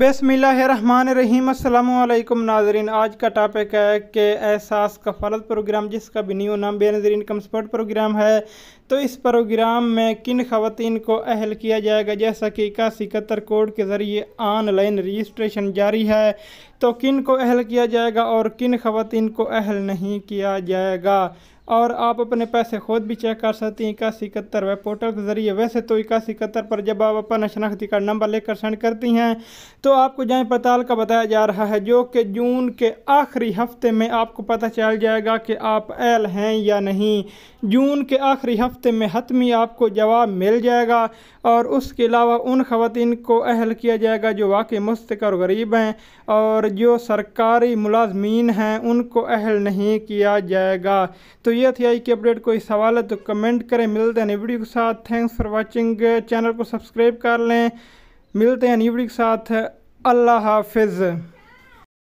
बसमिलीम नाजरीन आज का टॉपिक है कि एहसास का फलत प्रोग्राम जिसका भी न्यू नाम इनकम कम्सपर्ट प्रोग्राम है तो इस प्रोग्राम में किन खातन को अहल किया जाएगा जैसा कि इक्यासी इकहत्तर कोड के ज़रिए ऑनलाइन रजिस्ट्रेशन जारी है तो किन को अहल किया जाएगा और किन खातन को अहल नहीं किया जाएगा और आप अपने पैसे खुद भी चेक कर सकती हैं इक्यासी इकहत्तर वेब पोर्टल के ज़रिए वैसे तो इक्यासी इकहत्तर पर जब आप अपना शनाख्ती कार्ड नंबर लेकर सेंड करती हैं तो आपको जाँच पड़ताल का बताया जा रहा है जो कि जून के आखिरी हफ्ते में आपको पता चल जाएगा कि आप एल हैं या नहीं जून के आखिरी हफ्ते में हतमी आपको जवाब मिल जाएगा और उसके अलावा उन खातन को अहल किया जाएगा जो वाकई मुस्तक और गरीब हैं और जो सरकारी मुलाजमीन हैं उनको अहल नहीं किया जाएगा तो ये शुक्रिया थी आई की अपडेट कोई सवाल है तो कमेंट करें मिलते हैं नई वीडियो के साथ थैंक्स फॉर वॉचिंग चैनल को सब्सक्राइब कर लें मिलते हैं नई वीडियो के साथ अल्लाह हाफिज़